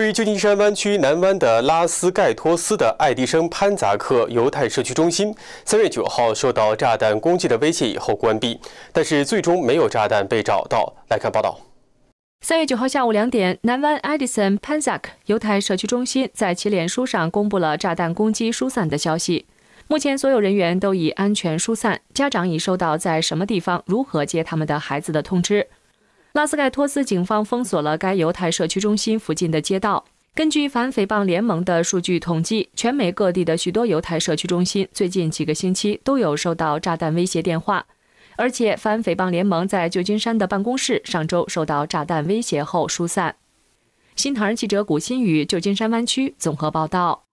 位于旧金山湾区南湾的拉斯盖托斯的爱迪生潘扎克犹太社区中心，三月九号受到炸弹攻击的威胁以后关闭，但是最终没有炸弹被找到。来看报道。三月九号下午两点，南湾爱迪生潘萨克犹太社区中心在其脸书上公布了炸弹攻击疏散的消息。目前所有人员都已安全疏散，家长已收到在什么地方、如何接他们的孩子的通知。拉斯盖托斯警方封锁了该犹太社区中心附近的街道。根据反诽谤联盟的数据统计，全美各地的许多犹太社区中心最近几个星期都有受到炸弹威胁电话。而且，反诽谤联盟在旧金山的办公室上周受到炸弹威胁后疏散。新唐人记者古新宇，旧金山湾区综合报道。